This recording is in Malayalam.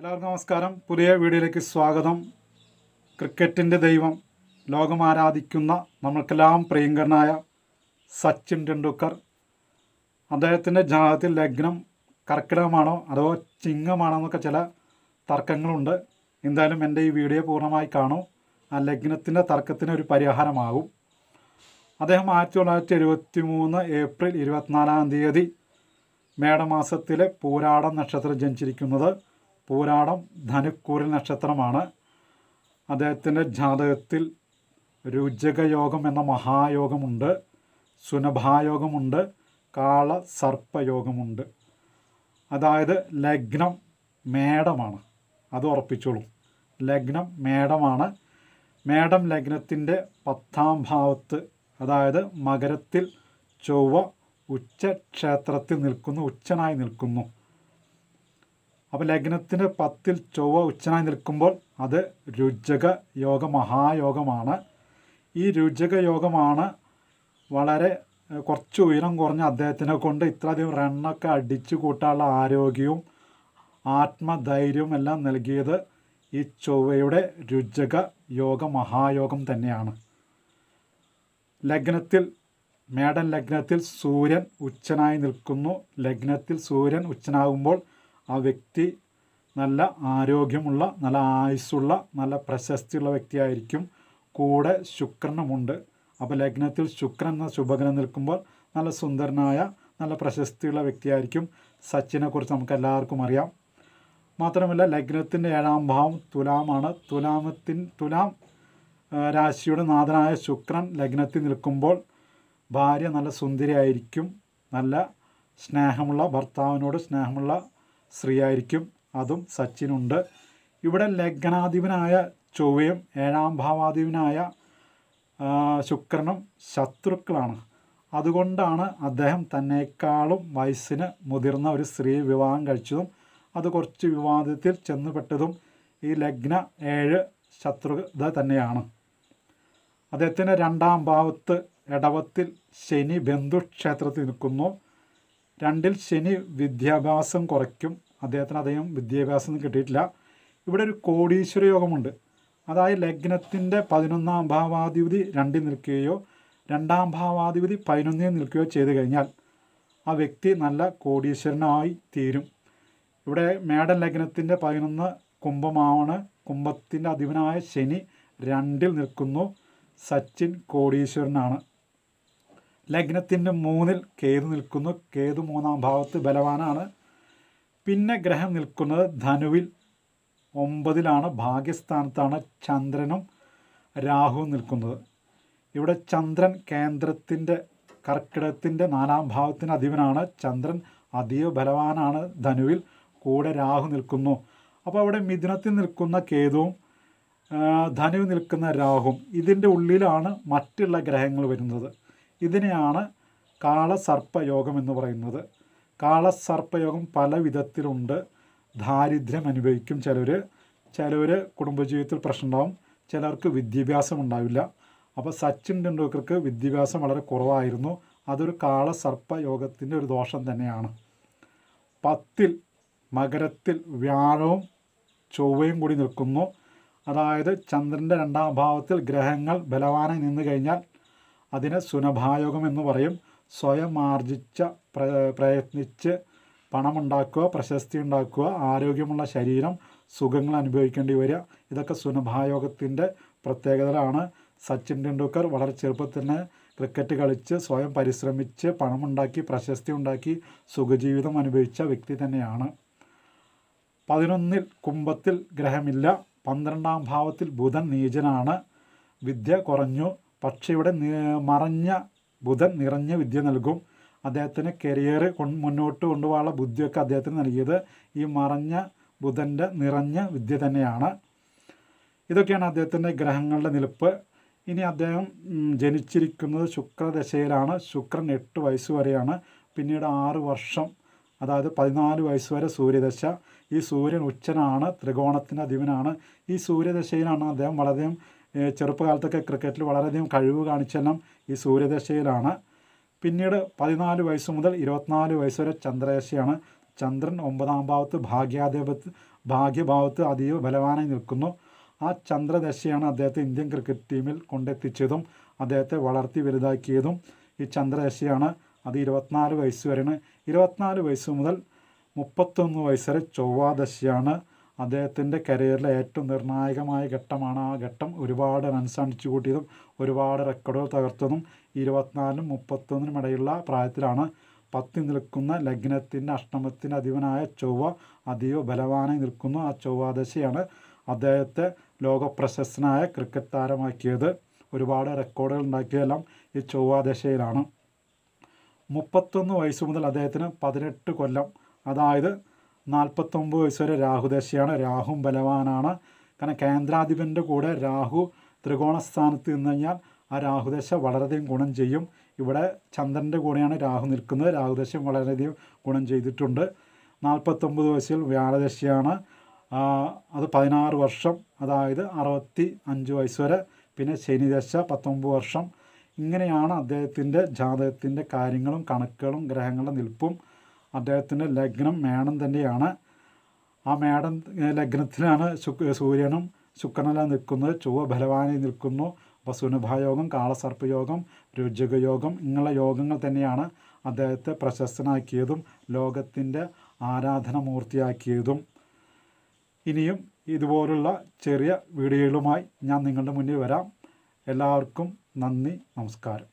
എല്ലാവർക്കും നമസ്കാരം പുതിയ വീഡിയോയിലേക്ക് സ്വാഗതം ക്രിക്കറ്റിൻ്റെ ദൈവം ലോകം ആരാധിക്കുന്ന നമ്മൾക്കെല്ലാം പ്രിയങ്കരനായ സച്ചിൻ ടെണ്ടുൽക്കർ അദ്ദേഹത്തിൻ്റെ ജാതത്തിൽ ലഗ്നം കർക്കിടകമാണോ അതോ ചിങ്ങമാണോ എന്നൊക്കെ ചില തർക്കങ്ങളുണ്ട് എന്തായാലും എൻ്റെ ഈ വീഡിയോ പൂർണ്ണമായി കാണൂ ആ ലഗ്നത്തിൻ്റെ തർക്കത്തിന് ഒരു പരിഹാരമാകും അദ്ദേഹം ആയിരത്തി തൊള്ളായിരത്തി എഴുപത്തി മൂന്ന് ഏപ്രിൽ ഇരുപത്തിനാലാം തീയതി മേടമാസത്തിലെ പൂരാടം നക്ഷത്രം ജനിച്ചിരിക്കുന്നത് പൂരാടം ധനുക്കൂറി നക്ഷത്രമാണ് അദ്ദേഹത്തിൻ്റെ ജാതകത്തിൽ രുചകയോഗം എന്ന മഹായോഗമുണ്ട് സുനഭായോഗമുണ്ട് കാള സർപ്പയോഗമുണ്ട് അതായത് ലഗ്നം മേടമാണ് അത് ഉറപ്പിച്ചോളൂ ലഗ്നം മേടമാണ് മേടം ലഗ്നത്തിൻ്റെ പത്താം ഭാവത്ത് അതായത് മകരത്തിൽ ചൊവ്വ ക്ഷേത്രത്തിൽ നിൽക്കുന്നു ഉച്ചനായി നിൽക്കുന്നു അപ്പോൾ ലഗ്നത്തിൻ്റെ പത്തിൽ ചൊവ്വ ഉച്ചനായി നിൽക്കുമ്പോൾ അത് രുചക യോഗ മഹായോഗമാണ് ഈ രുചക യോഗമാണ് വളരെ കുറച്ച് ഉയരം കുറഞ്ഞ അദ്ദേഹത്തിനെ കൊണ്ട് ഇത്രയധികം റണ്ണൊക്കെ അടിച്ചു കൂട്ടാനുള്ള ആരോഗ്യവും ആത്മധൈര്യവും എല്ലാം നൽകിയത് ഈ ചൊവ്വയുടെ രുചക യോഗ മഹായോഗം തന്നെയാണ് ലഗ്നത്തിൽ മേടൻ ലഗ്നത്തിൽ സൂര്യൻ ഉച്ചനായി നിൽക്കുന്നു ലഗ്നത്തിൽ സൂര്യൻ ഉച്ചനാകുമ്പോൾ ആ വ്യക്തി നല്ല ആരോഗ്യമുള്ള നല്ല ആയുസ്സുള്ള നല്ല പ്രശസ്തിയുള്ള വ്യക്തിയായിരിക്കും കൂടെ ശുക്രനുമുണ്ട് അപ്പോൾ ലഗ്നത്തിൽ ശുക്രൻ എന്ന ശുഭഗ്രഹം നിൽക്കുമ്പോൾ നല്ല സുന്ദരനായ നല്ല പ്രശസ്തിയുള്ള വ്യക്തിയായിരിക്കും സച്ചിനെക്കുറിച്ച് നമുക്ക് എല്ലാവർക്കും അറിയാം മാത്രമല്ല ലഗ്നത്തിൻ്റെ ഏഴാം ഭാവം തുലാമാണ് തുലാമത്തിൻ തുലാം രാശിയുടെ നാഥനായ ശുക്രൻ ലഗ്നത്തിൽ നിൽക്കുമ്പോൾ ഭാര്യ നല്ല സുന്ദരിയായിരിക്കും നല്ല സ്നേഹമുള്ള ഭർത്താവിനോട് സ്നേഹമുള്ള ശ്രീയായിരിക്കും അതും സച്ചിനുണ്ട് ഇവിടെ ലഗ്നാധിപനായ ചൊവ്വയും ഏഴാം ഭാവാധിപനായ ശുക്രനും ശത്രുക്കളാണ് അതുകൊണ്ടാണ് അദ്ദേഹം തന്നെക്കാളും വയസ്സിന് മുതിർന്ന ഒരു സ്ത്രീയെ വിവാഹം കഴിച്ചതും അത് കുറച്ച് വിവാദത്തിൽ ചെന്നുപെട്ടതും ഈ ലഗ്ന ഏഴ് ശത്രുത തന്നെയാണ് അദ്ദേഹത്തിൻ്റെ രണ്ടാം ഭാവത്ത് ഇടവത്തിൽ ശനി ബന്ധുക്ഷേത്രത്തിൽ നിൽക്കുന്നു രണ്ടിൽ ശനി വിദ്യാഭ്യാസം കുറയ്ക്കും അദ്ദേഹത്തിന് അദ്ദേഹം വിദ്യാഭ്യാസം കിട്ടിയിട്ടില്ല ഇവിടെ ഒരു കോടീശ്വര യോഗമുണ്ട് അതായത് ലഗ്നത്തിൻ്റെ പതിനൊന്നാം ഭാവാധിപതി രണ്ടിൽ നിൽക്കുകയോ രണ്ടാം ഭാവാധിപതി പതിനൊന്നിൽ നിൽക്കുകയോ ചെയ്തു കഴിഞ്ഞാൽ ആ വ്യക്തി നല്ല കോടീശ്വരനായി തീരും ഇവിടെ മേടൻ ലഗ്നത്തിൻ്റെ പതിനൊന്ന് കുംഭമാണ് കുംഭത്തിൻ്റെ അധിപനായ ശനി രണ്ടിൽ നിൽക്കുന്നു സച്ചിൻ കോടീശ്വരനാണ് ലഗ്നത്തിൻ്റെ മൂന്നിൽ കേതു നിൽക്കുന്നു കേതു മൂന്നാം ഭാവത്ത് ബലവാനാണ് പിന്നെ ഗ്രഹം നിൽക്കുന്നത് ധനുവിൽ ഒമ്പതിലാണ് ഭാഗ്യസ്ഥാനത്താണ് ചന്ദ്രനും രാഹുവും നിൽക്കുന്നത് ഇവിടെ ചന്ദ്രൻ കേന്ദ്രത്തിൻ്റെ കർക്കിടത്തിൻ്റെ നാലാം ഭാവത്തിന് അധിപനാണ് ചന്ദ്രൻ അതീവ ബലവാനാണ് ധനുവിൽ കൂടെ രാഹു നിൽക്കുന്നു അപ്പോൾ അവിടെ മിഥുനത്തിൽ നിൽക്കുന്ന കേതുവും ധനുവിൽ നിൽക്കുന്ന രാഹുവും ഇതിൻ്റെ ഉള്ളിലാണ് മറ്റുള്ള ഗ്രഹങ്ങൾ വരുന്നത് ഇതിനെയാണ് കാളസർപ്പയോഗം എന്ന് പറയുന്നത് കാളസർപ്പയോഗം പല വിധത്തിലുണ്ട് ദാരിദ്ര്യം അനുഭവിക്കും ചിലർ ചിലർ കുടുംബജീവിതത്തിൽ പ്രശ്നമുണ്ടാവും ചിലർക്ക് വിദ്യാഭ്യാസം ഉണ്ടാവില്ല അപ്പോൾ സച്ചിൻ ടെണ്ടുൽക്കർക്ക് വിദ്യാഭ്യാസം വളരെ കുറവായിരുന്നു അതൊരു കാളസർപ്പയോഗത്തിൻ്റെ ഒരു ദോഷം തന്നെയാണ് പത്തിൽ മകരത്തിൽ വ്യാഴവും ചൊവ്വയും കൂടി നിൽക്കുന്നു അതായത് ചന്ദ്രൻ്റെ രണ്ടാം ഭാവത്തിൽ ഗ്രഹങ്ങൾ ബലവാനായി നിന്നു കഴിഞ്ഞാൽ അതിന് സുനഭായോഗം എന്ന് പറയും സ്വയം ആർജിച്ച പ്രയത്നിച്ച് പണമുണ്ടാക്കുക പ്രശസ്തി ഉണ്ടാക്കുക ആരോഗ്യമുള്ള ശരീരം സുഖങ്ങൾ അനുഭവിക്കേണ്ടി വരിക ഇതൊക്കെ സുനഭായോഗത്തിൻ്റെ പ്രത്യേകതകളാണ് സച്ചിൻ ടെണ്ടുൽക്കർ വളരെ ചെറുപ്പത്തിൽ തന്നെ ക്രിക്കറ്റ് കളിച്ച് സ്വയം പരിശ്രമിച്ച് പണമുണ്ടാക്കി പ്രശസ്തി ഉണ്ടാക്കി സുഖജീവിതം അനുഭവിച്ച വ്യക്തി തന്നെയാണ് പതിനൊന്നിൽ കുംഭത്തിൽ ഗ്രഹമില്ല പന്ത്രണ്ടാം ഭാവത്തിൽ ബുധൻ നീചനാണ് വിദ്യ കുറഞ്ഞു പക്ഷിയുടെ മറഞ്ഞ ബുധൻ നിറഞ്ഞ വിദ്യ നൽകും അദ്ദേഹത്തിന് കരിയർ മുന്നോട്ട് കൊണ്ടുപോകാനുള്ള ബുദ്ധിയൊക്കെ അദ്ദേഹത്തിന് നൽകിയത് ഈ മറഞ്ഞ ബുധൻ്റെ നിറഞ്ഞ വിദ്യ തന്നെയാണ് ഇതൊക്കെയാണ് അദ്ദേഹത്തിൻ്റെ ഗ്രഹങ്ങളുടെ നിലപ്പ് ഇനി അദ്ദേഹം ജനിച്ചിരിക്കുന്നത് ശുക്രദശയിലാണ് ശുക്രൻ എട്ട് വയസ്സ് വരെയാണ് പിന്നീട് ആറ് വർഷം അതായത് പതിനാല് വയസ്സ് വരെ സൂര്യദശ ഈ സൂര്യൻ ഉച്ചനാണ് ത്രികോണത്തിൻ്റെ അധിപനാണ് ഈ സൂര്യദശയിലാണ് അദ്ദേഹം വളരെയും ചെറുപ്പകാലത്തൊക്കെ ക്രിക്കറ്റിൽ വളരെയധികം കഴിവ് കാണിച്ചെല്ലാം ഈ സൂര്യദശയിലാണ് പിന്നീട് പതിനാല് വയസ്സ് മുതൽ ഇരുപത്തിനാല് വയസ്സ് വരെ ചന്ദ്രദശയാണ് ചന്ദ്രൻ ഒമ്പതാം ഭാവത്ത് ഭാഗ്യാധിപത്ത് ഭാഗ്യഭാവത്ത് അതീവ ബലവാനായി നിൽക്കുന്നു ആ ചന്ദ്രദശയാണ് അദ്ദേഹത്തെ ഇന്ത്യൻ ക്രിക്കറ്റ് ടീമിൽ കൊണ്ടെത്തിച്ചതും അദ്ദേഹത്തെ വളർത്തി വലുതാക്കിയതും ഈ ചന്ദ്രദശയാണ് അത് ഇരുപത്തിനാല് വയസ്സ് വരെയാണ് ഇരുപത്തിനാല് വയസ്സ് മുതൽ മുപ്പത്തൊന്ന് വയസ്സ് വരെ ചൊവ്വാദശയാണ് അദ്ദേഹത്തിൻ്റെ കരിയറിലെ ഏറ്റവും നിർണായകമായ ഘട്ടമാണ് ആ ഘട്ടം ഒരുപാട് റൺസ് അടിച്ചു കൂട്ടിയതും ഒരുപാട് റെക്കോർഡുകൾ തകർത്തതും ഇരുപത്തിനാലിനും മുപ്പത്തൊന്നിനും ഇടയിലുള്ള പ്രായത്തിലാണ് പത്തി നിൽക്കുന്ന ലഗ്നത്തിൻ്റെ അഷ്ടമത്തിൻ്റെ അധിപനായ ചൊവ്വ അതീവ ബലവാനായി നിൽക്കുന്നു ആ ചൊവ്വാദശയാണ് അദ്ദേഹത്തെ ലോകപ്രശസ്തനായ ക്രിക്കറ്റ് താരമാക്കിയത് ഒരുപാട് റെക്കോർഡുകൾ ഉണ്ടാക്കിയതെല്ലാം ഈ ചൊവ്വാദശയിലാണ് മുപ്പത്തൊന്ന് വയസ്സ് മുതൽ അദ്ദേഹത്തിന് പതിനെട്ട് കൊല്ലം അതായത് നാൽപ്പത്തൊമ്പത് വയസ്സ് വരെ രാഹുദശയാണ് രാഹു ബലവാനാണ് കാരണം കേന്ദ്രാധിപൻ്റെ കൂടെ രാഹു ത്രികോണ സ്ഥാനത്ത് നിന്ന് കഴിഞ്ഞാൽ ആ രാഹുദശ വളരെയധികം ഗുണം ചെയ്യും ഇവിടെ ചന്ദ്രൻ്റെ കൂടെയാണ് രാഹു നിൽക്കുന്നത് രാഹുദശയും വളരെയധികം ഗുണം ചെയ്തിട്ടുണ്ട് നാൽപ്പത്തൊമ്പത് വയസ്സിൽ വ്യാഴദശയാണ് അത് പതിനാറ് വർഷം അതായത് അറുപത്തി അഞ്ച് വയസ്സ് വരെ പിന്നെ ശനിദശ പത്തൊമ്പത് വർഷം ഇങ്ങനെയാണ് അദ്ദേഹത്തിൻ്റെ ജാതകത്തിൻ്റെ കാര്യങ്ങളും കണക്കുകളും ഗ്രഹങ്ങളുടെ നിൽപ്പും അദ്ദേഹത്തിൻ്റെ ലഗ്നം മേടം തന്നെയാണ് ആ മേടം ലഗ്നത്തിലാണ് സൂര്യനും ശുക്രനെല്ലാം നിൽക്കുന്നത് ചൊവ്വ ബലവാനി നിൽക്കുന്നു അപ്പോൾ സുനുഭായോഗം കാളസർപ്പയോഗം രുചകയോഗം ഇങ്ങനെയുള്ള യോഗങ്ങൾ തന്നെയാണ് അദ്ദേഹത്തെ പ്രശസ്തനാക്കിയതും ലോകത്തിൻ്റെ മൂർത്തിയാക്കിയതും ഇനിയും ഇതുപോലുള്ള ചെറിയ വീഡിയോകളുമായി ഞാൻ നിങ്ങളുടെ മുന്നിൽ വരാം എല്ലാവർക്കും നന്ദി നമസ്കാരം